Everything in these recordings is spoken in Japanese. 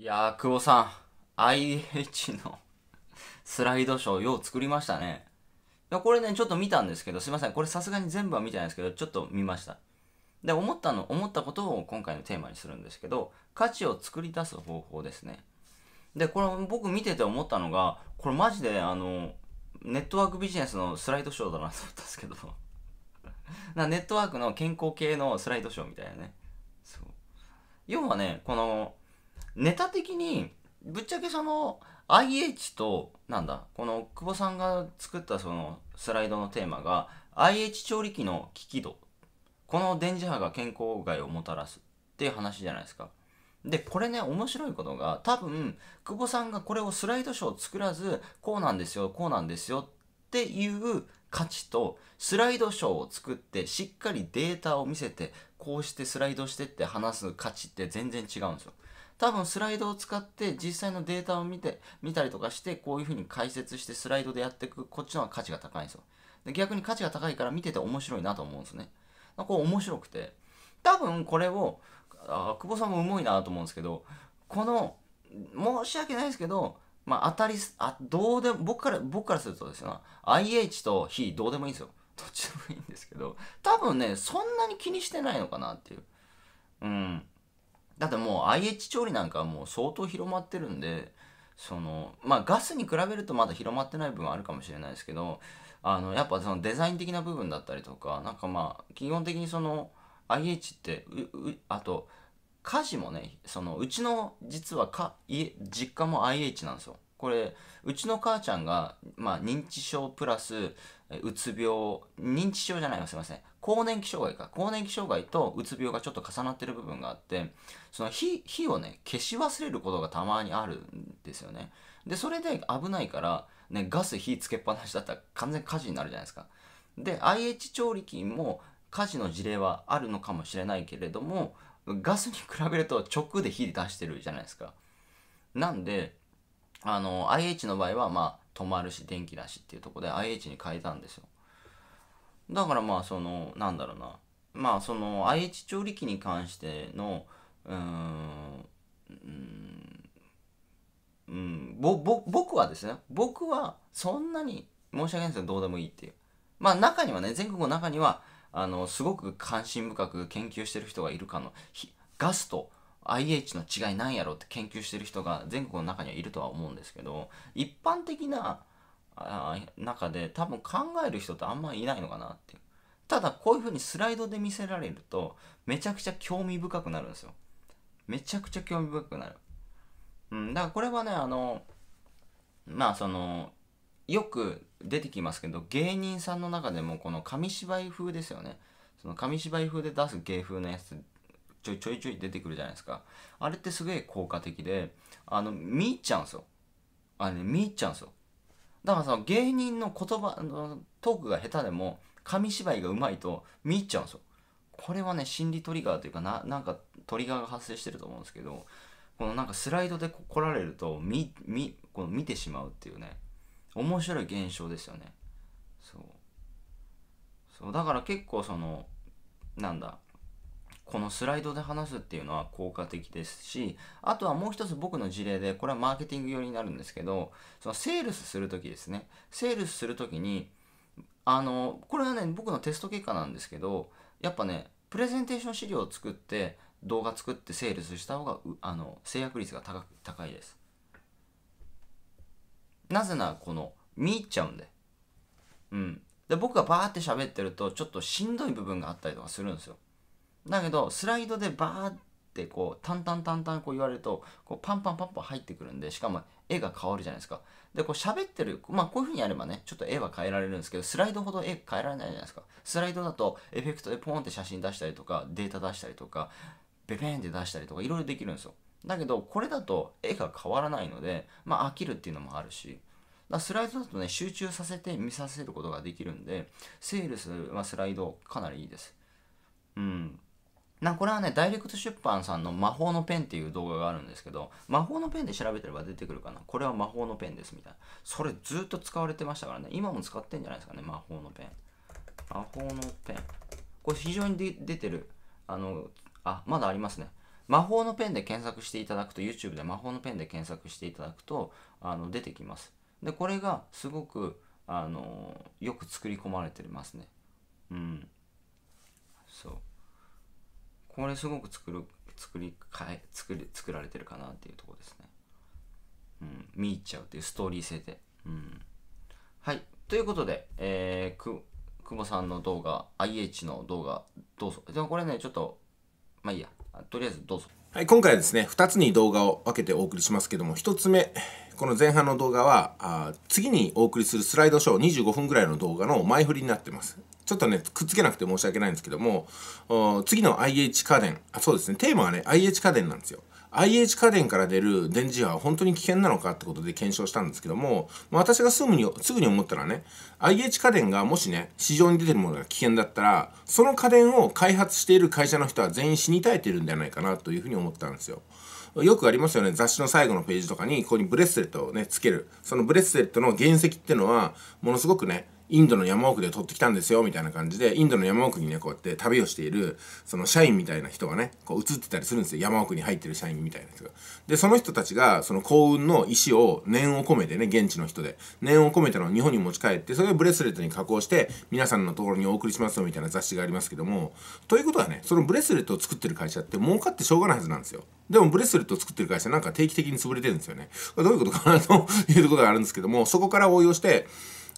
いやー、久保さん、IH の スライドショー、よう作りましたね。いや、これね、ちょっと見たんですけど、すいません、これさすがに全部は見てないんですけど、ちょっと見ました。で、思ったの、思ったことを今回のテーマにするんですけど、価値を作り出す方法ですね。で、これ僕見てて思ったのが、これマジで、あの、ネットワークビジネスのスライドショーだなと思ったんですけど、なネットワークの健康系のスライドショーみたいなね。そう。要はね、この、ネタ的にぶっちゃけその IH となんだこの久保さんが作ったそのスライドのテーマが IH 調理器の危機度この電磁波が健康害をもたらすっていう話じゃないですか。でこれね面白いことが多分久保さんがこれをスライドショーを作らずこうなんですよこうなんですよっていう価値とスライドショーを作ってしっかりデータを見せてこうしてスライドしてって話す価値って全然違うんですよ。多分スライドを使って実際のデータを見て、見たりとかして、こういうふうに解説してスライドでやっていく、こっちの方が価値が高いんですよ。で逆に価値が高いから見てて面白いなと思うんですね。だからこう面白くて。多分これを、あ久保さんもうまいなと思うんですけど、この、申し訳ないですけど、まあ、当たりあどうでも僕から僕からするとですよ IH と非どうでもいいんですよどっちでもいいんですけど多分ねそんなに気にしてないのかなっていううんだってもう IH 調理なんかはもう相当広まってるんでそのまあガスに比べるとまだ広まってない部分あるかもしれないですけどあのやっぱそのデザイン的な部分だったりとかなんかまあ基本的にその IH ってあと家事もねそのうちの実はか家実家も IH なんですよこれうちの母ちゃんが、まあ、認知症プラスうつ病、認知症じゃないのすいません。更年期障害か。更年期障害とうつ病がちょっと重なってる部分があって、その火、火をね、消し忘れることがたまにあるんですよね。で、それで危ないから、ね、ガス火つけっぱなしだったら完全火事になるじゃないですか。で、IH 調理器も火事の事例はあるのかもしれないけれども、ガスに比べると直で火出してるじゃないですか。なんで、あの、IH の場合は、まあ、止まるし電気だしっていうとこで IH に変えたんですよだからまあそのなんだろうなまあその IH 調理器に関してのうんうんぼ僕はですね僕はそんなに申し訳ないですけどどうでもいいっていうまあ中にはね全国の中にはあのすごく関心深く研究してる人がいるかのガスと IH の違いなんやろって研究してる人が全国の中にはいるとは思うんですけど一般的なあ中で多分考える人ってあんまりいないのかなってただこういう風にスライドで見せられるとめちゃくちゃ興味深くなるんですよめちゃくちゃ興味深くなるうんだからこれはねあのまあそのよく出てきますけど芸人さんの中でもこの紙芝居風ですよねその紙芝居風で出す芸風のやつちょいちょいちょい出てくるじゃないですか。あれってすげえ効果的で、あの、見入っちゃうんですよ。あれ、ね、見入っちゃうんですよ。だからさ、芸人の言葉の、トークが下手でも、紙芝居がうまいと見入っちゃうんですよ。これはね、心理トリガーというかな、なんかトリガーが発生してると思うんですけど、このなんかスライドで来られると見、見、この見てしまうっていうね、面白い現象ですよね。そう。そう、だから結構その、なんだ、このスライドで話すっていうのは効果的ですし、あとはもう一つ僕の事例で、これはマーケティング用になるんですけど、そのセールスするときですね。セールスするときに、あの、これはね、僕のテスト結果なんですけど、やっぱね、プレゼンテーション資料を作って、動画作ってセールスした方が、あの、制約率が高く、高いです。なぜなら、この、見入っちゃうんで。うん。で、僕がバーって喋ってると、ちょっとしんどい部分があったりとかするんですよ。だけどスライドでバーってこう淡々淡々こう言われるとこうパンパンパンパン入ってくるんでしかも絵が変わるじゃないですかでこう喋ってるまあこういう風にやればねちょっと絵は変えられるんですけどスライドほど絵変えられないじゃないですかスライドだとエフェクトでポーンって写真出したりとかデータ出したりとかペペーンって出したりとかいろいろできるんですよだけどこれだと絵が変わらないのでまあ飽きるっていうのもあるしだスライドだとね集中させて見させることができるんでセールスはスライドかなりいいですうんなこれはねダイレクト出版さんの「魔法のペン」っていう動画があるんですけど魔法のペンで調べてれば出てくるかなこれは魔法のペンですみたいなそれずっと使われてましたからね今も使ってんじゃないですかね魔法のペン魔法のペンこれ非常に出てるあのあまだありますね魔法のペンで検索していただくと YouTube で魔法のペンで検索していただくとあの出てきますでこれがすごくあのよく作り込まれてますねうんそうこれすごく作る作り変え作り作られてるかなっていうとこですね。うん、見入っちゃうっていうストーリー性で。うん、はいということで、えー、く久保さんの動画 IH の動画どうぞでもこれねちょっとまあいいやとりあえずどうぞ。はい、今回はですね2つに動画を分けてお送りしますけども1つ目この前半の動画はあ次にお送りするスライドショー25分ぐらいの動画の前振りになってますちょっとね、くっつけなくて申し訳ないんですけども、次の IH 家電、あ、そうですね、テーマはね、IH 家電なんですよ。IH 家電から出る電磁波は本当に危険なのかってことで検証したんですけども、ま私がすぐに、すぐに思ったらね、IH 家電がもしね、市場に出てるものが危険だったら、その家電を開発している会社の人は全員死に絶えてるんじゃないかなというふうに思ったんですよ。よくありますよね。雑誌の最後のページとかに、ここにブレスレットをね、つける。そのブレスレットの原石っていうのは、ものすごくね、インドの山奥で撮ってきたんですよ、みたいな感じで、インドの山奥にね、こうやって旅をしている、その社員みたいな人がね、こう映ってたりするんですよ。山奥に入ってる社員みたいな人が。で、その人たちが、その幸運の石を念を込めてね、現地の人で、念を込めたのを日本に持ち帰って、それをブレスレットに加工して、皆さんのところにお送りしますよ、みたいな雑誌がありますけども、ということはね、そのブレスレットを作ってる会社って儲かってしょうがないはずなんですよ。でもブレスレットを作ってる会社なんか定期的に潰れてるんですよね。どういうことかなということがあるんですけども、そこから応用して、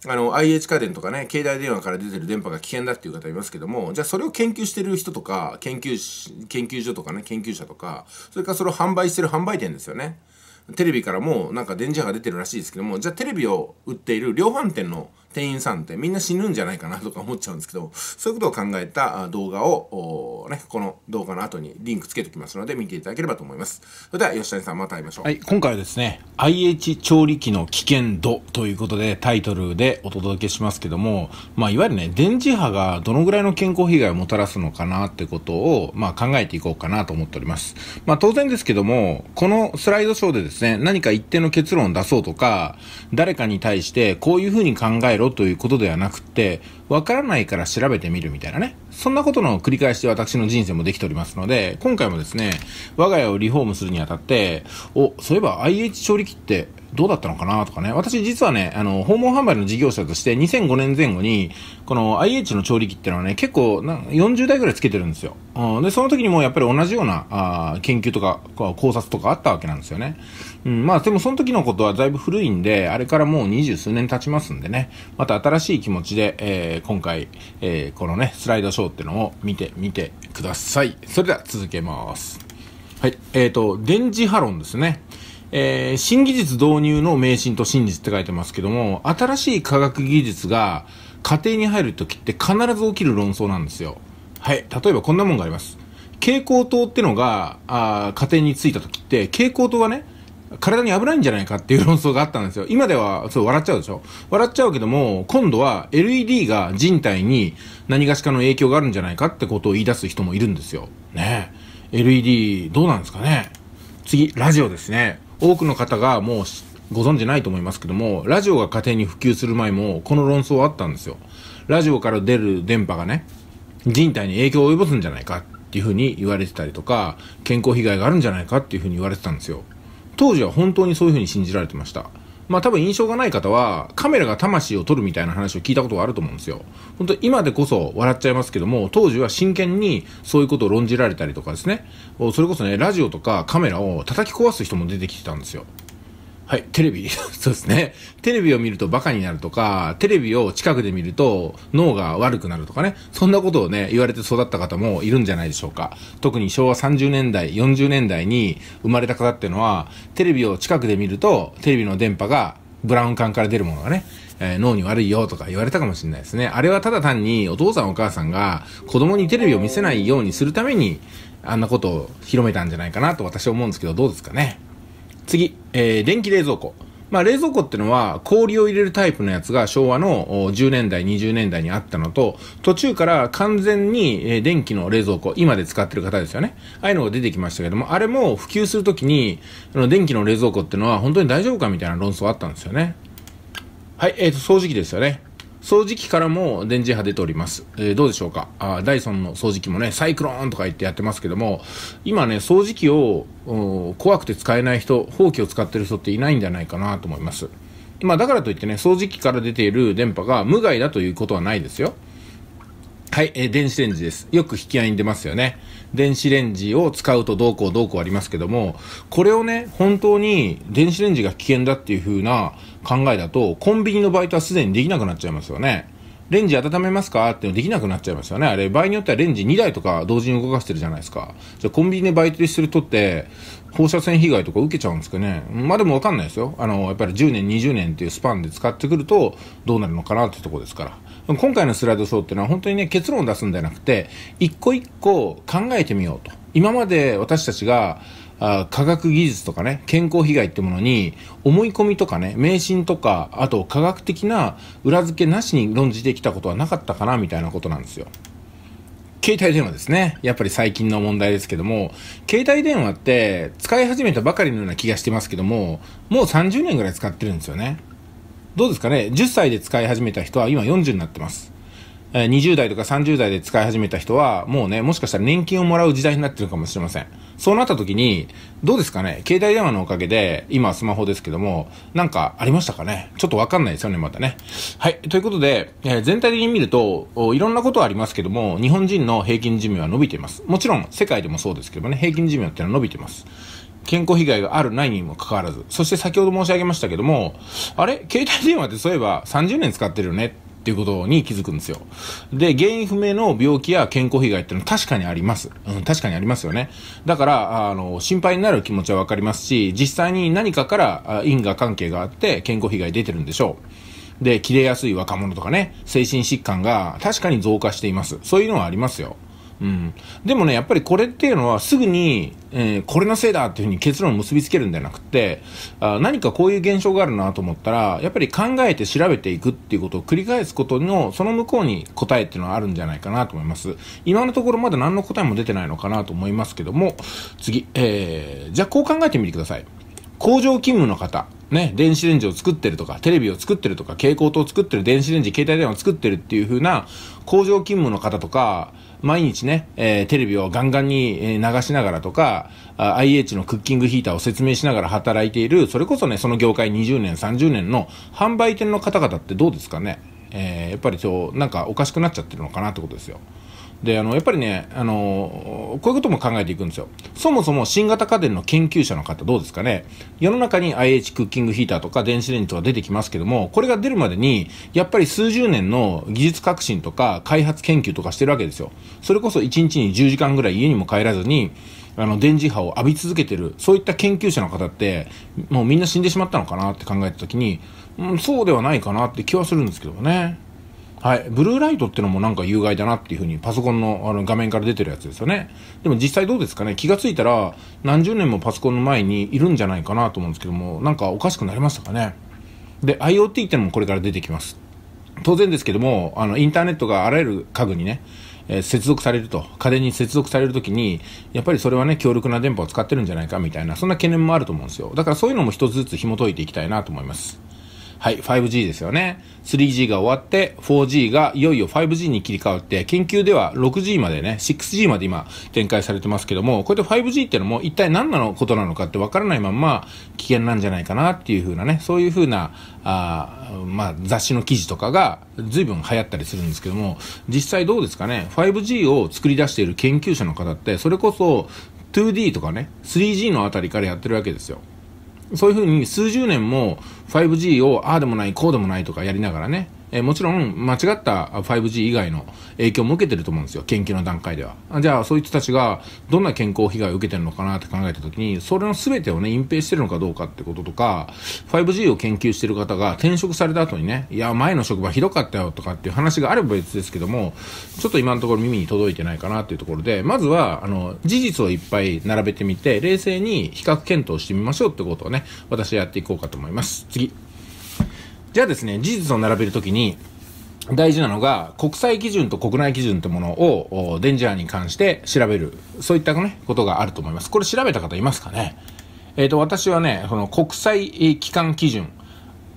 あの IH 家電とかね携帯電話から出てる電波が危険だっていう方いますけどもじゃあそれを研究してる人とか研究研究所とかね研究者とかそれからそれを販売してる販売店ですよねテレビからもなんか電磁波が出てるらしいですけどもじゃあテレビを売っている量販店の店員さんってみんな死ぬんじゃないかなとか思っちゃうんですけど、そういうことを考えた動画を、ね、この動画の後にリンクつけておきますので、見ていただければと思います。それでは、吉谷さん、また会いましょう。はい、今回はですね、IH 調理器の危険度ということで、タイトルでお届けしますけども、まあ、いわゆるね、電磁波がどのぐらいの健康被害をもたらすのかなってことを、まあ、考えていこうかなと思っております。まあ、当然ですけども、このスライドショーでですね、何か一定の結論を出そうとか、誰かに対してこういうふうに考えろろということではなくて、わからないから調べてみるみたいなね。そんなことの繰り返しで私の人生もできておりますので、今回もですね、我が家をリフォームするにあたって、お、そういえば IH 調理器ってどうだったのかなとかね。私実はね、あの、訪問販売の事業者として2005年前後に、この IH の調理器ってのはね、結構な40代ぐらいつけてるんですよ。うん、で、その時にもやっぱり同じようなあ研究とか考察とかあったわけなんですよね。うん、まあでもその時のことはだいぶ古いんで、あれからもう二十数年経ちますんでね、また新しい気持ちで、えー、今回、えー、このね、スライドショーっていうのを見てみてください。それでは続けます。はい。えっ、ー、と、電磁波論ですね。えー、新技術導入の迷信と真実って書いてますけども、新しい科学技術が家庭に入るときって必ず起きる論争なんですよ。はい。例えばこんなもんがあります。蛍光灯ってのが、あ家庭についたときって、蛍光灯はね、体に危ないんじゃないかっていう論争があったんですよ。今では、そう、笑っちゃうでしょ笑っちゃうけども、今度は LED が人体に何がしかの影響があるんじゃないかってことを言い出す人もいるんですよ。ね LED、どうなんですかね次、ラジオですね。多くの方がもうご存知ないと思いますけども、ラジオが家庭に普及する前も、この論争はあったんですよ。ラジオから出る電波がね、人体に影響を及ぼすんじゃないかっていうふうに言われてたりとか、健康被害があるんじゃないかっていうふうに言われてたんですよ。当時は本当にそういうふうに信じられてました。まあ多分印象がない方は、カメラが魂を撮るみたいな話を聞いたことがあると思うんですよ。本当今でこそ笑っちゃいますけども、当時は真剣にそういうことを論じられたりとかですね、それこそね、ラジオとかカメラを叩き壊す人も出てきてたんですよ。はい、テレビ そうですね。テレビを見るとバカになるとか、テレビを近くで見ると脳が悪くなるとかね、そんなことをね、言われて育った方もいるんじゃないでしょうか。特に昭和30年代、40年代に生まれた方っていうのは、テレビを近くで見ると、テレビの電波がブラウン管から出るものがね、えー、脳に悪いよとか言われたかもしれないですね。あれはただ単にお父さんお母さんが子供にテレビを見せないようにするために、あんなことを広めたんじゃないかなと私は思うんですけど、どうですかね。次、えー、電気冷蔵庫。まあ、冷蔵庫ってのは氷を入れるタイプのやつが昭和の10年代、20年代にあったのと、途中から完全に電気の冷蔵庫、今で使ってる方ですよね。ああいうのが出てきましたけども、あれも普及するときに、電気の冷蔵庫ってのは本当に大丈夫かみたいな論争あったんですよね。はい、えっ、ー、と、掃除機ですよね。掃除機からも電磁波出ております。えー、どうでしょうかあダイソンの掃除機もね、サイクローンとか言ってやってますけども、今ね、掃除機を怖くて使えない人、放棄を使ってる人っていないんじゃないかなと思います。まあだからといってね、掃除機から出ている電波が無害だということはないですよ。はい、えー、電子レンジです。よく引き合いに出ますよね。電子レンジを使うとどうこうどうこうありますけども、これをね、本当に電子レンジが危険だっていう風な考えだと、コンビニのバイトはすでにできなくなっちゃいますよね。レンジ温めますかってできなくなっちゃいますよね。あれ、場合によってはレンジ2台とか同時に動かしてるじゃないですか。じゃコンビニでバイトしてる人って、放射線被害とか受けちゃうんですかね。まあでもわかんないですよ。あの、やっぱり10年、20年っていうスパンで使ってくると、どうなるのかなってとこですから。今回のスライドショーっていうのは本当にね、結論を出すんじゃなくて、一個一個考えてみようと。今まで私たちが、あ科学技術とかね、健康被害ってものに、思い込みとかね、迷信とか、あと科学的な裏付けなしに論じてきたことはなかったかな、みたいなことなんですよ。携帯電話ですね。やっぱり最近の問題ですけども、携帯電話って使い始めたばかりのような気がしてますけども、もう30年ぐらい使ってるんですよね。どうですかね ?10 歳で使い始めた人は今40になってます。20代とか30代で使い始めた人は、もうね、もしかしたら年金をもらう時代になってるかもしれません。そうなった時に、どうですかね携帯電話のおかげで、今はスマホですけども、なんかありましたかねちょっとわかんないですよね、またね。はい。ということで、えー、全体的に見ると、いろんなことはありますけども、日本人の平均寿命は伸びています。もちろん、世界でもそうですけどもね、平均寿命っていうのは伸びてます。健康被害があるないにもかかわらず。そして先ほど申し上げましたけども、あれ携帯電話ってそういえば30年使ってるよねっていうことに気づくんですよ。で、原因不明の病気や健康被害っていうのは確かにあります。うん、確かにありますよね。だから、あの、心配になる気持ちはわかりますし、実際に何かから因果関係があって健康被害出てるんでしょう。で、切れやすい若者とかね、精神疾患が確かに増加しています。そういうのはありますよ。うん、でもね、やっぱりこれっていうのはすぐに、えー、これのせいだっていうふうに結論を結びつけるんじゃなくてあ、何かこういう現象があるなと思ったら、やっぱり考えて調べていくっていうことを繰り返すことの、その向こうに答えっていうのはあるんじゃないかなと思います。今のところまだ何の答えも出てないのかなと思いますけども、次、えー、じゃあこう考えてみてください。工場勤務の方、ね、電子レンジを作ってるとか、テレビを作ってるとか、蛍光灯を作ってる、電子レンジ、携帯電話を作ってるっていう風な工場勤務の方とか、毎日ね、えー、テレビをガンガンに流しながらとか、IH のクッキングヒーターを説明しながら働いている、それこそね、その業界20年、30年の販売店の方々ってどうですかねえー、やっぱりそうなんかおかしくなっちゃってるのかなってことですよ。であのやっぱりねあのこういうことも考えていくんですよそもそも新型家電の研究者の方どうですかね世の中に IH クッキングヒーターとか電子レンジとか出てきますけどもこれが出るまでにやっぱり数十年の技術革新とか開発研究とかしてるわけですよそれこそ1日に10時間ぐらい家にも帰らずにあの電磁波を浴び続けてるそういった研究者の方ってもうみんな死んでしまったのかなって考えた時にうん、そうではないかなって気はするんですけどもね。はい。ブルーライトってのもなんか有害だなっていうふうにパソコンのあの画面から出てるやつですよね。でも実際どうですかね気がついたら何十年もパソコンの前にいるんじゃないかなと思うんですけども、なんかおかしくなりましたかねで、IoT ってのもこれから出てきます。当然ですけども、あの、インターネットがあらゆる家具にね、えー、接続されると、家電に接続されるときに、やっぱりそれはね、強力な電波を使ってるんじゃないかみたいな、そんな懸念もあると思うんですよ。だからそういうのも一つずつ紐解いていきたいなと思います。はい、5G ですよね。3G が終わって、4G がいよいよ 5G に切り替わって、研究では 6G までね、6G まで今展開されてますけども、こうやって 5G ってのも一体何なのことなのかってわからないまんま危険なんじゃないかなっていう風なね、そういう風な、あまあ、雑誌の記事とかが随分流行ったりするんですけども、実際どうですかね、5G を作り出している研究者の方って、それこそ 2D とかね、3G のあたりからやってるわけですよ。そういう風に数十年も 5G をああでもないこうでもないとかやりながらね、えー、もちろん間違った 5G 以外の影響も受けてると思うんですよ研究の段階ではじゃあそういつたちがどんな健康被害を受けてるのかなって考えた時にそれの全てをね隠蔽してるのかどうかってこととか 5G を研究してる方が転職された後にねいや前の職場ひどかったよとかっていう話があれば別ですけどもちょっと今のところ耳に届いてないかなっていうところでまずはあの事実をいっぱい並べてみて冷静に比較検討してみましょうってことをね私はやっていこうかと思います次じゃあですね、事実を並べるときに、大事なのが、国際基準と国内基準ってものを、デンジャーに関して調べる。そういったね、ことがあると思います。これ調べた方いますかねえっ、ー、と、私はね、その国際機関基準、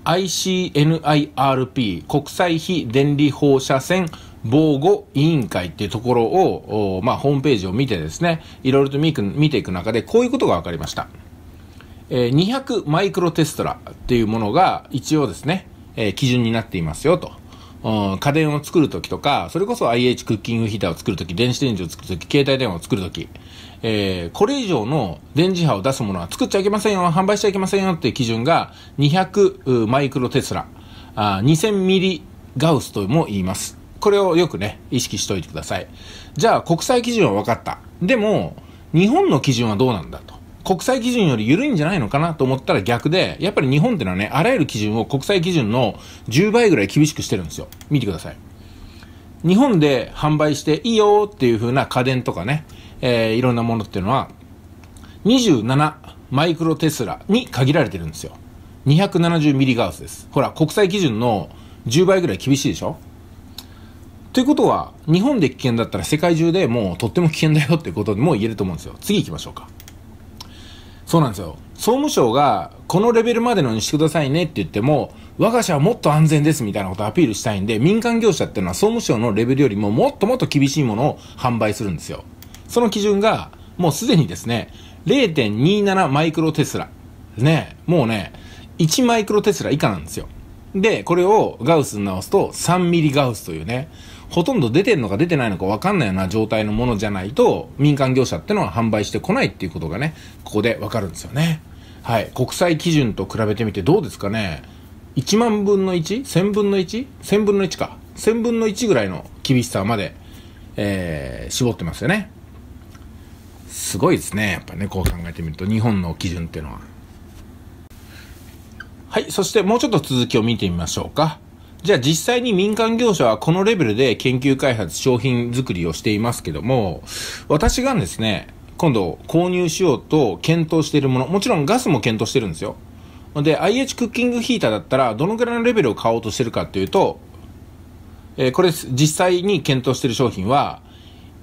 ICNIRP、国際非電離放射線防護委員会っていうところを、まあ、ホームページを見てですね、いろいろと見ていく中で、こういうことが分かりました。え200マイクロテストラっていうものが一応ですね、え基準になっていますよと。家電を作るときとか、それこそ IH クッキングヒーターを作るとき、電子レンジを作るとき、携帯電話を作るとき、えー、これ以上の電磁波を出すものは作っちゃいけませんよ、販売しちゃいけませんよっていう基準が200マイクロテスラ、あ2000ミリガウスとも言います。これをよくね、意識しておいてください。じゃあ、国際基準は分かった。でも、日本の基準はどうなんだと。国際基準より緩いんじゃないのかなと思ったら逆で、やっぱり日本ってのはね、あらゆる基準を国際基準の10倍ぐらい厳しくしてるんですよ。見てください。日本で販売していいよっていう風な家電とかね、えー、いろんなものっていうのは、27マイクロテスラに限られてるんですよ。270ミリガウスです。ほら、国際基準の10倍ぐらい厳しいでしょということは、日本で危険だったら世界中でもうとっても危険だよっていうことでも言えると思うんですよ。次行きましょうか。そうなんですよ総務省がこのレベルまでのにしてくださいねって言っても我が社はもっと安全ですみたいなことをアピールしたいんで民間業者っていうのは総務省のレベルよりももっともっと厳しいものを販売するんですよその基準がもうすでにですね0.27マイクロテスラねもうね1マイクロテスラ以下なんですよでこれをガウスに直すと3ミリガウスというねほとんど出てんのか出てないのかわかんないような状態のものじゃないと、民間業者ってのは販売してこないっていうことがね、ここでわかるんですよね。はい。国際基準と比べてみてどうですかね1万分の 1?1000 分の 1?1000 分の1か。1000分の1ぐらいの厳しさまで、えー、絞ってますよね。すごいですね。やっぱね、こう考えてみると、日本の基準っていうのは。はい。そしてもうちょっと続きを見てみましょうか。じゃあ実際に民間業者はこのレベルで研究開発、商品作りをしていますけども、私がですね、今度購入しようと検討しているもの、もちろんガスも検討してるんですよ。で、IH クッキングヒーターだったら、どのぐらいのレベルを買おうとしてるかっていうと、えー、これ実際に検討している商品は、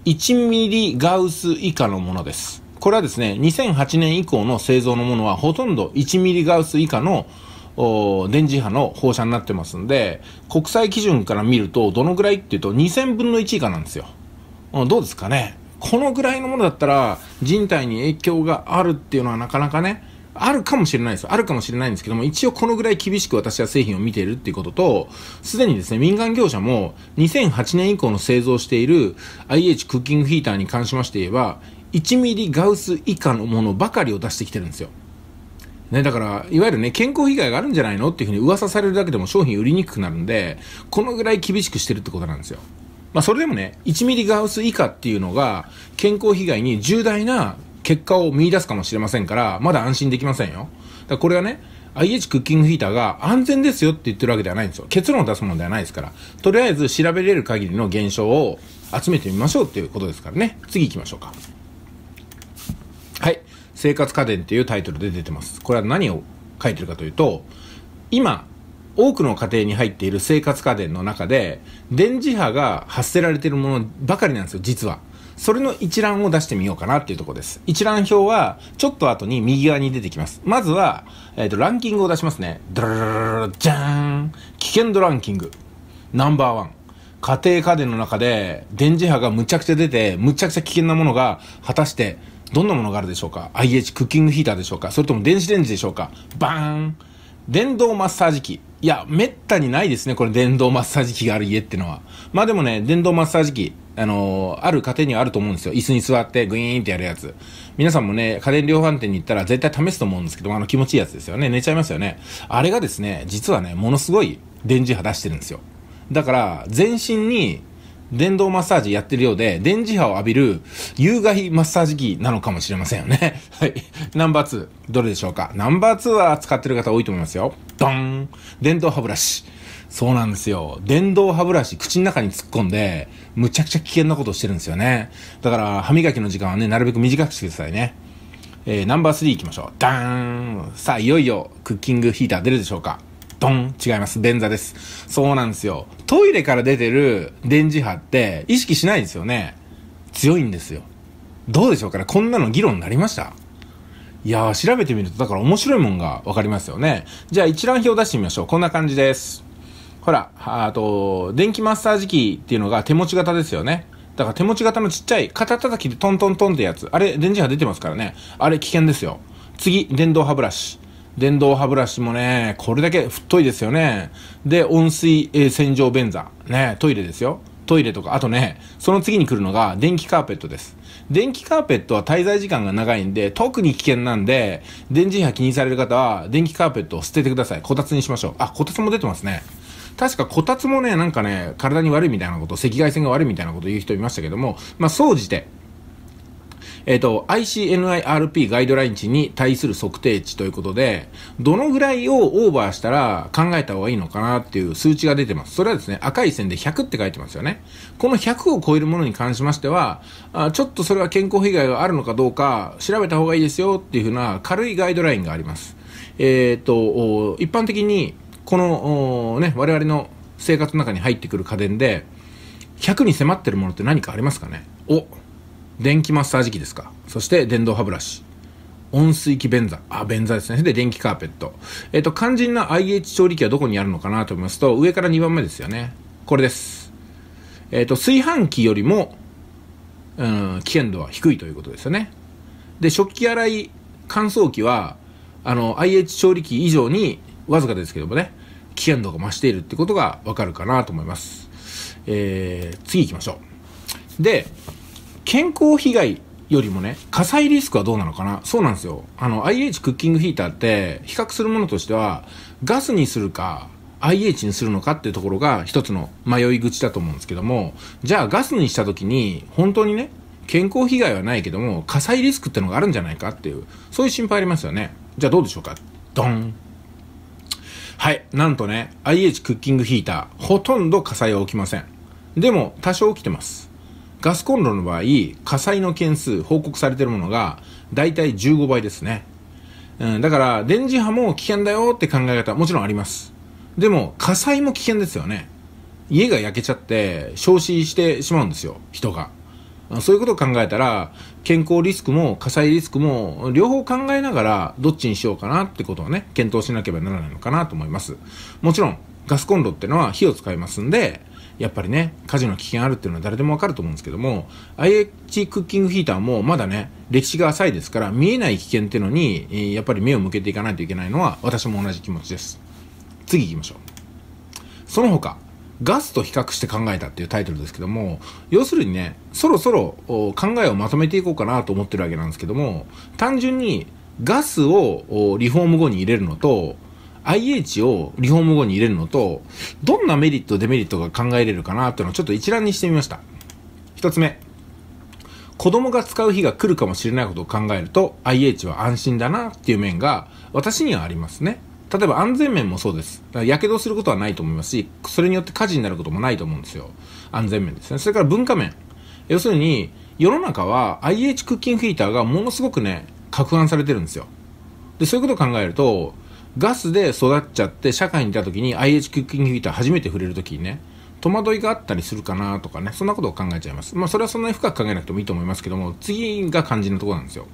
1ミリガウス以下のものです。これはですね、2008年以降の製造のものはほとんど1ミリガウス以下の電磁波の放射になってますんで、国際基準から見ると、どのぐらいっていうと、2000分の1以下なんですよ。うん、どうですかね。このぐらいのものだったら、人体に影響があるっていうのはなかなかね、あるかもしれないです。あるかもしれないんですけども、一応このぐらい厳しく私は製品を見ているっていうことと、すでにですね、民間業者も2008年以降の製造している IH クッキングヒーターに関しまして言えば、1ミリガウス以下のものばかりを出してきてるんですよ。ね、だから、いわゆるね、健康被害があるんじゃないのっていうふうに噂されるだけでも商品売りにくくなるんで、このぐらい厳しくしてるってことなんですよ。まあ、それでもね、1ミリガウス以下っていうのが、健康被害に重大な結果を見出すかもしれませんから、まだ安心できませんよ。だこれはね、IH クッキングヒーターが安全ですよって言ってるわけではないんですよ。結論を出すものではないですから。とりあえず調べれる限りの現象を集めてみましょうっていうことですからね。次行きましょうか。はい。生活家電っていうタイトルで出てます。これは何を書いてるかというと、今、多くの家庭に入っている生活家電の中で、電磁波が発せられているものばかりなんですよ、実は。それの一覧を出してみようかなっていうとこです。一覧表は、ちょっと後に右側に出てきます。まずは、えっ、ー、と、ランキングを出しますね。ドラララじゃーん危険度ランキング。ナンバーワン。家庭家電の中で電磁波がむちゃくちゃ出て、むちゃくちゃ危険なものが、果たしてどんなものがあるでしょうか ?IH クッキングヒーターでしょうかそれとも電子レンジでしょうかバーン電動マッサージ機。いや、めったにないですね、これ電動マッサージ機がある家ってのは。まあでもね、電動マッサージ機、あのー、ある家庭にはあると思うんですよ。椅子に座ってグイーンってやるやつ。皆さんもね、家電量販店に行ったら絶対試すと思うんですけど、あの気持ちいいやつですよね。寝ちゃいますよね。あれがですね、実はね、ものすごい電磁波出してるんですよ。だから、全身に電動マッサージやってるようで、電磁波を浴びる有害マッサージ機なのかもしれませんよね。はい。ナンバー2、どれでしょうかナンバー2は使ってる方多いと思いますよ。ドン電動歯ブラシ。そうなんですよ。電動歯ブラシ、口の中に突っ込んで、むちゃくちゃ危険なことをしてるんですよね。だから、歯磨きの時間はね、なるべく短くしてくださいね。えー、ナンバー3行きましょう。ダーンさあ、いよいよ、クッキングヒーター出るでしょうかドン違います。便座です。そうなんですよ。トイレから出てる電磁波って意識しないんですよね。強いんですよ。どうでしょうかねこんなの議論になりましたいやー、調べてみると、だから面白いもんがわかりますよね。じゃあ一覧表出してみましょう。こんな感じです。ほら、あと、電気マッサージ機っていうのが手持ち型ですよね。だから手持ち型のちっちゃい肩叩きでトントントンってやつ。あれ、電磁波出てますからね。あれ危険ですよ。次、電動歯ブラシ。電動歯ブラシもね、これだけ太いですよね。で、温水、え洗浄便座。ね、トイレですよ。トイレとか、あとね、その次に来るのが電気カーペットです。電気カーペットは滞在時間が長いんで、特に危険なんで、電磁波気にされる方は、電気カーペットを捨ててください。こたつにしましょう。あ、こたつも出てますね。確かこたつもね、なんかね、体に悪いみたいなこと、赤外線が悪いみたいなこと言う人いましたけども、まあ、総じて、えっ、ー、と、ICNIRP ガイドライン値に対する測定値ということで、どのぐらいをオーバーしたら考えた方がいいのかなっていう数値が出てます。それはですね、赤い線で100って書いてますよね。この100を超えるものに関しましては、あちょっとそれは健康被害があるのかどうか調べた方がいいですよっていうふうな軽いガイドラインがあります。えっ、ー、と、一般的に、この、ね、我々の生活の中に入ってくる家電で、100に迫ってるものって何かありますかねお電気マッサージ機ですかそして電動歯ブラシ温水器便座。あ、便座ですね。で、電気カーペット。えっ、と、肝心な IH 調理器はどこにあるのかなと思いますと、上から2番目ですよね。これです。えっ、と、炊飯器よりも、うん、危険度は低いということですよね。で、食器洗い乾燥機は、あの、IH 調理器以上に、わずかですけどもね、危険度が増しているってことがわかるかなと思います。えー、次行きましょう。で、健康被害よりもね、火災リスクはどうなのかなそうなんですよ。あの、IH クッキングヒーターって、比較するものとしては、ガスにするか、IH にするのかっていうところが一つの迷い口だと思うんですけども、じゃあガスにした時に、本当にね、健康被害はないけども、火災リスクってのがあるんじゃないかっていう、そういう心配ありますよね。じゃあどうでしょうかドンはい、なんとね、IH クッキングヒーター、ほとんど火災は起きません。でも、多少起きてます。ガスコンロの場合、火災の件数、報告されてるものが、だいたい15倍ですね。うん、だから、電磁波も危険だよって考え方、もちろんあります。でも、火災も危険ですよね。家が焼けちゃって、焼死してしまうんですよ、人が。そういうことを考えたら、健康リスクも火災リスクも両方考えながらどっちにしようかなってことをね、検討しなければならないのかなと思います。もちろん、ガスコンロってのは火を使いますんで、やっぱりね、火事の危険あるっていうのは誰でもわかると思うんですけども、IH クッキングヒーターもまだね、歴史が浅いですから、見えない危険っていうのに、やっぱり目を向けていかないといけないのは、私も同じ気持ちです。次行きましょう。その他、ガスと比較して考えたっていうタイトルですけども、要するにね、そろそろ考えをまとめていこうかなと思ってるわけなんですけども、単純にガスをリフォーム後に入れるのと、IH をリフォーム後に入れるのと、どんなメリット、デメリットが考えれるかなっていうのをちょっと一覧にしてみました。一つ目。子供が使う日が来るかもしれないことを考えると、IH は安心だなっていう面が、私にはありますね。例えば安全面もそうです。やけどすることはないと思いますし、それによって火事になることもないと思うんですよ。安全面ですね。それから文化面。要するに、世の中は IH クッキングヒーターがものすごくね、攪拌されてるんですよ。で、そういうことを考えると、ガスで育っちゃって社会にいた時に IH クッキングヒーター初めて触れる時にね戸惑いがあったりするかなとかねそんなことを考えちゃいますまあそれはそんなに深く考えなくてもいいと思いますけども次が肝心なところなんですよ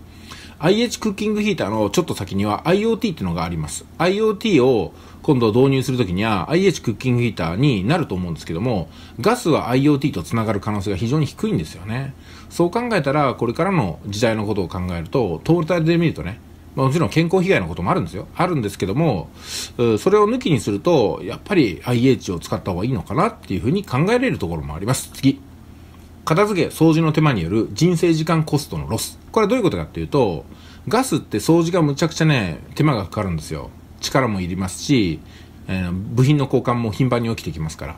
IH クッキングヒーターのちょっと先には IoT っていうのがあります IoT を今度導入するときには IH クッキングヒーターになると思うんですけどもガスは IoT と繋がる可能性が非常に低いんですよねそう考えたらこれからの時代のことを考えるとトータルで見るとねもちろん健康被害のこともあるんですよ。あるんですけども、それを抜きにすると、やっぱり IH を使った方がいいのかなっていうふうに考えれるところもあります。次。片付け、掃除の手間による人生時間コストのロス。これはどういうことかっていうと、ガスって掃除がむちゃくちゃね、手間がかかるんですよ。力もいりますし、えー、部品の交換も頻繁に起きてきますから。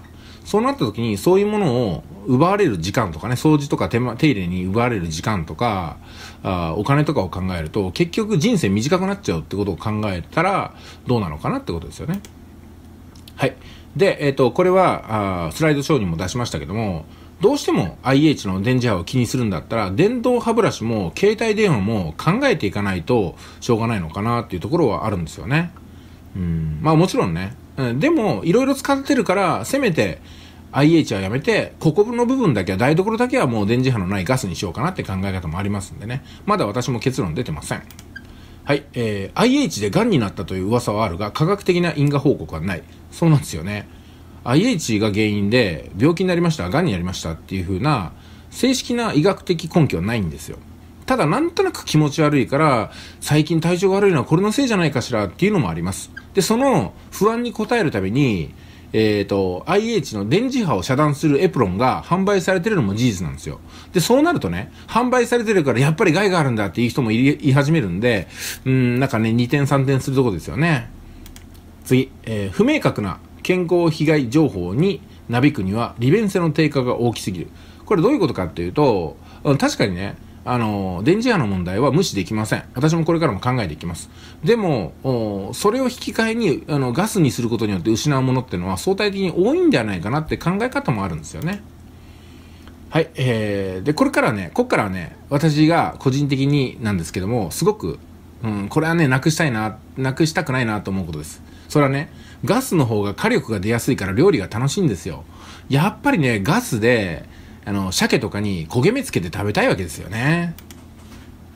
そうなった時にそういうものを奪われる時間とかね、掃除とか手手入れに奪われる時間とかあ、お金とかを考えると、結局人生短くなっちゃうってことを考えたら、どうなのかなってことですよね。はい。で、えっ、ー、と、これはあ、スライドショーにも出しましたけども、どうしても IH の電磁波を気にするんだったら、電動歯ブラシも携帯電話も考えていかないとしょうがないのかなっていうところはあるんですよね。うん。まあもちろんね。うん、でも、いろいろ使ってるから、せめて、IH はやめて、ここの部分だけは、台所だけはもう電磁波のないガスにしようかなって考え方もありますんでね。まだ私も結論出てません。はい、えー、IH で癌になったという噂はあるが、科学的な因果報告はない。そうなんですよね。IH が原因で、病気になりました、癌になりましたっていう風な、正式な医学的根拠はないんですよ。ただなんとなく気持ち悪いから、最近体調が悪いのはこれのせいじゃないかしらっていうのもあります。で、その不安に応えるために、えっ、ー、と、IH の電磁波を遮断するエプロンが販売されてるのも事実なんですよ。で、そうなるとね、販売されてるからやっぱり害があるんだっていう人も言い始めるんで、うん、なんかね、2点3点するとこですよね。次、えー、不明確な健康被害情報になびくには利便性の低下が大きすぎる。これどういうことかっていうと、確かにね、あの、電磁波の問題は無視できません。私もこれからも考えていきます。でも、それを引き換えに、あの、ガスにすることによって失うものっていうのは相対的に多いんではないかなって考え方もあるんですよね。はい。えー、で、これからね、こっからはね、私が個人的になんですけども、すごく、うん、これはね、なくしたいな、なくしたくないなと思うことです。それはね、ガスの方が火力が出やすいから料理が楽しいんですよ。やっぱりね、ガスで、あの、鮭とかに焦げ目つけて食べたいわけですよね。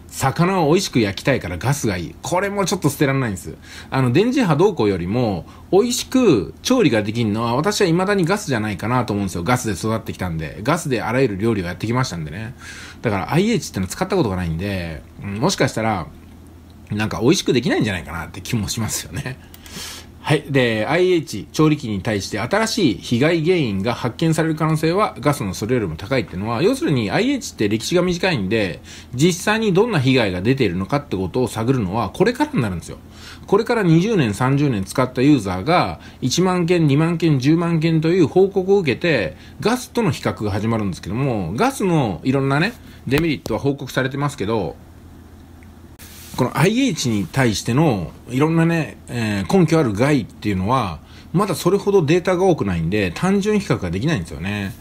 魚を美味しく焼きたいからガスがいい。これもちょっと捨てられないんです。あの、電磁波動向よりも、美味しく調理ができるのは、私は未だにガスじゃないかなと思うんですよ。ガスで育ってきたんで。ガスであらゆる料理をやってきましたんでね。だから IH っての使ったことがないんで、うん、もしかしたら、なんか美味しくできないんじゃないかなって気もしますよね。はい。で、IH、調理器に対して新しい被害原因が発見される可能性はガスのそれよりも高いっていうのは、要するに IH って歴史が短いんで、実際にどんな被害が出ているのかってことを探るのはこれからになるんですよ。これから20年、30年使ったユーザーが1万件、2万件、10万件という報告を受けて、ガスとの比較が始まるんですけども、ガスのいろんなね、デメリットは報告されてますけど、この IH に対してのいろんなね、えー、根拠ある害っていうのは、まだそれほどデータが多くないんで、単純比較ができないんですよね。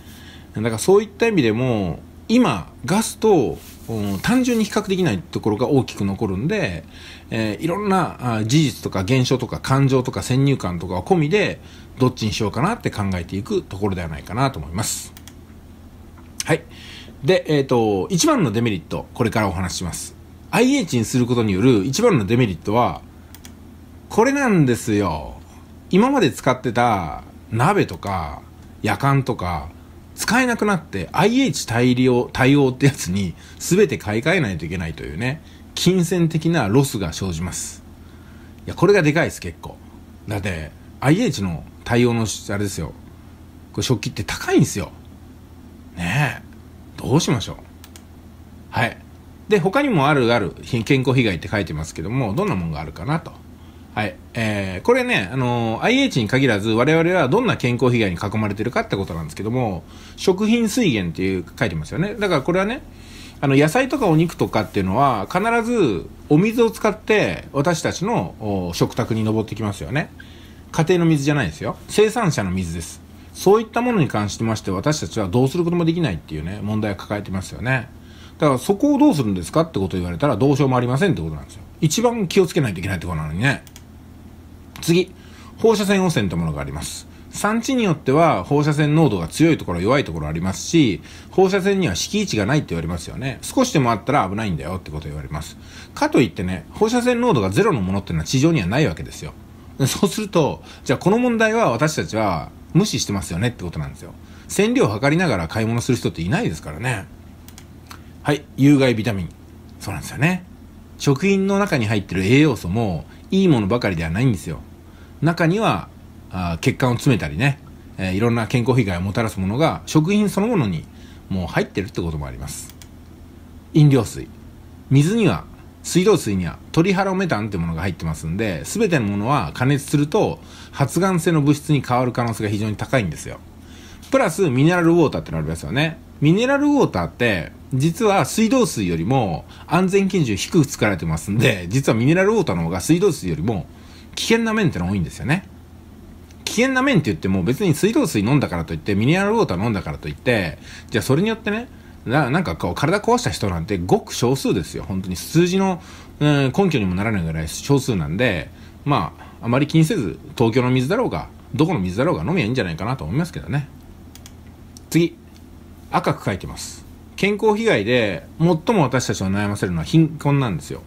だからそういった意味でも、今、ガスと単純に比較できないところが大きく残るんで、えー、いろんな事実とか現象とか感情とか先入観とかは込みで、どっちにしようかなって考えていくところではないかなと思います。はい。で、えっ、ー、と、一番のデメリット、これからお話しします。IH にすることによる一番のデメリットは、これなんですよ。今まで使ってた鍋とか、夜間とか、使えなくなって IH 対量、対応ってやつに全て買い替えないといけないというね、金銭的なロスが生じます。いや、これがでかいです、結構。だって、IH の対応の、あれですよ。これ食器って高いんですよ。ねえ。どうしましょう。はい。で、他にもあるある、健康被害って書いてますけども、どんなもんがあるかなと。はい。えー、これね、あのー、IH に限らず、我々はどんな健康被害に囲まれてるかってことなんですけども、食品水源っていう書いてますよね。だからこれはね、あの、野菜とかお肉とかっていうのは、必ずお水を使って私たちの食卓に登ってきますよね。家庭の水じゃないですよ。生産者の水です。そういったものに関してまして、私たちはどうすることもできないっていうね、問題を抱えてますよね。だからそこをどうするんですかってこと言われたらどうしようもありませんってことなんですよ。一番気をつけないといけないってことなのにね。次、放射線汚染というものがあります。産地によっては放射線濃度が強いところ弱いところありますし、放射線には敷地がないって言われますよね。少しでもあったら危ないんだよってこと言われます。かといってね、放射線濃度がゼロのものってのは地上にはないわけですよ。そうすると、じゃあこの問題は私たちは無視してますよねってことなんですよ。線量を測りながら買い物する人っていないですからね。はい有害ビタミンそうなんですよね食品の中に入ってる栄養素もいいものばかりではないんですよ中にはあ血管を詰めたりね、えー、いろんな健康被害をもたらすものが食品そのものにもう入ってるってこともあります飲料水水には水道水にはトリハロメタンってものが入ってますんで全てのものは加熱すると発がん性の物質に変わる可能性が非常に高いんですよプラスミネラルウォーターってのありますよねミネラルウォーターって実は水道水よりも安全基準低く作られてますんで、実はミネラルウォーターの方が水道水よりも危険な面っての多いんですよね。危険な面って言っても別に水道水飲んだからといって、ミネラルウォーター飲んだからといって、じゃあそれによってね、ななんかこう体壊した人なんてごく少数ですよ。本当に数字の、うん、根拠にもならないぐらい少数なんで、まあ、あまり気にせず東京の水だろうが、どこの水だろうが飲みゃいいんじゃないかなと思いますけどね。次。赤く書いてます。健康被害で最も私たちを悩ませるのは貧困なんですよ。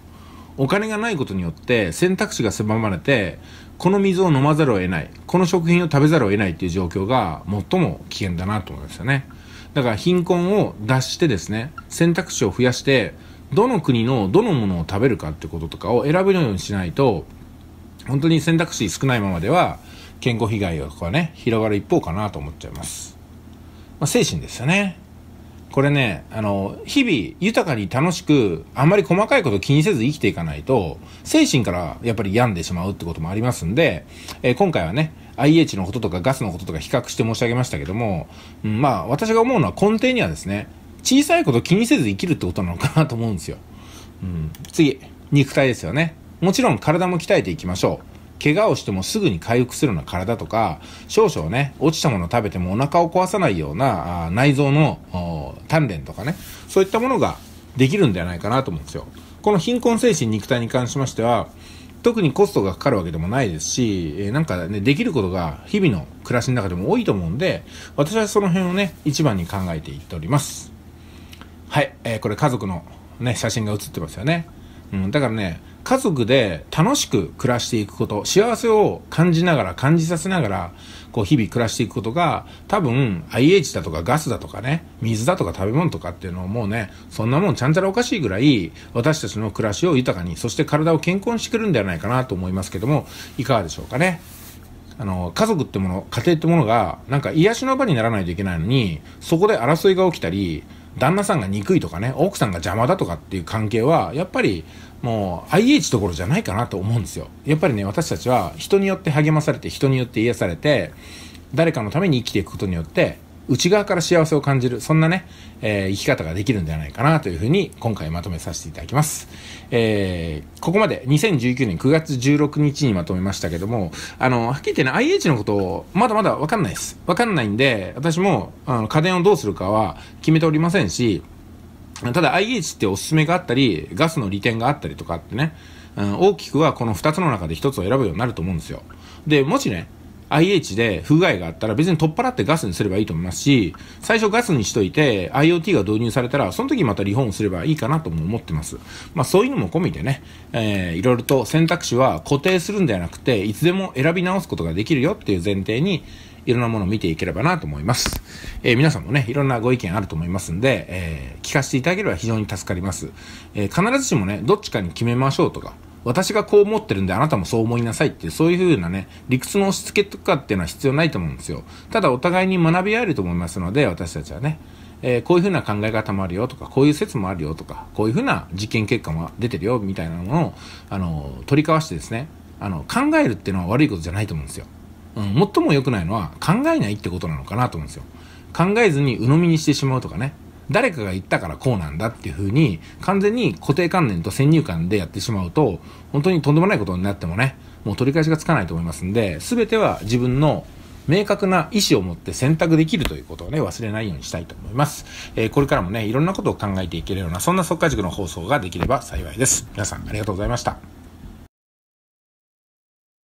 お金がないことによって選択肢が狭まれて、この水を飲まざるを得ない、この食品を食べざるを得ないっていう状況が最も危険だなと思いますよね。だから貧困を脱してですね、選択肢を増やして、どの国のどのものを食べるかってこととかを選ぶようにしないと、本当に選択肢少ないままでは健康被害こはね、広がる一方かなと思っちゃいます。まあ、精神ですよね。これね、あの、日々豊かに楽しく、あんまり細かいこと気にせず生きていかないと、精神からやっぱり病んでしまうってこともありますんで、えー、今回はね、IH のこととかガスのこととか比較して申し上げましたけども、うん、まあ私が思うのは根底にはですね、小さいこと気にせず生きるってことなのかなと思うんですよ。うん、次、肉体ですよね。もちろん体も鍛えていきましょう。怪我をしてもすぐに回復するような体とか、少々ね、落ちたものを食べてもお腹を壊さないような内臓の鍛錬とかね、そういったものができるんではないかなと思うんですよ。この貧困精神肉体に関しましては、特にコストがかかるわけでもないですし、えー、なんかね、できることが日々の暮らしの中でも多いと思うんで、私はその辺をね、一番に考えていっております。はい、えー、これ家族のね、写真が写ってますよね。うん、だからね、家族で楽しく暮らしていくこと、幸せを感じながら、感じさせながら、こう日々暮らしていくことが、多分 IH だとかガスだとかね、水だとか食べ物とかっていうのをもうね、そんなもんちゃんちゃらおかしいぐらい、私たちの暮らしを豊かに、そして体を健康にしてくるんではないかなと思いますけども、いかがでしょうかね。あの、家族ってもの、家庭ってものが、なんか癒しの場にならないといけないのに、そこで争いが起きたり、旦那さんが憎いとかね、奥さんが邪魔だとかっていう関係は、やっぱりもう IH どころじゃないかなと思うんですよ。やっぱりね、私たちは人によって励まされて、人によって癒されて、誰かのために生きていくことによって、内側から幸せを感じる、そんなね、えー、生き方ができるんじゃないかなというふうに今回まとめさせていただきます。えー、ここまで2019年9月16日にまとめましたけども、あの、はっきり言ってね、IH のことをまだまだわかんないです。わかんないんで、私もあの家電をどうするかは決めておりませんし、ただ IH っておすすめがあったり、ガスの利点があったりとかってね、うん、大きくはこの2つの中で1つを選ぶようになると思うんですよ。で、もしね、IH で不具合があったら別に取っ払ってガスにすればいいと思いますし、最初ガスにしといて IoT が導入されたら、その時またリフォームすればいいかなとも思ってます。まあそういうのも込みでね、えー、いろいろと選択肢は固定するんではなくて、いつでも選び直すことができるよっていう前提に、いろんなものを見ていければなと思います。えー、皆さんもね、いろんなご意見あると思いますんで、えー、聞かせていただければ非常に助かります。え必ずしもね、どっちかに決めましょうとか、私がこう思ってるんであなたもそう思いなさいってそういう風なね、理屈の押し付けとかっていうのは必要ないと思うんですよ。ただお互いに学び合えると思いますので、私たちはね。えー、こういう風な考え方もあるよとか、こういう説もあるよとか、こういう風な実験結果も出てるよみたいなものを、あの、取り交わしてですね、あの、考えるっていうのは悪いことじゃないと思うんですよ。うん、最も良くないのは考えないってことなのかなと思うんですよ。考えずに鵜呑みにしてしまうとかね。誰かが言ったからこうなんだっていう風に、完全に固定観念と先入観でやってしまうと、本当にとんでもないことになってもね、もう取り返しがつかないと思いますんで、全ては自分の明確な意思を持って選択できるということをね、忘れないようにしたいと思います。えー、これからもね、いろんなことを考えていけるような、そんな速化塾の放送ができれば幸いです。皆さんありがとうございました。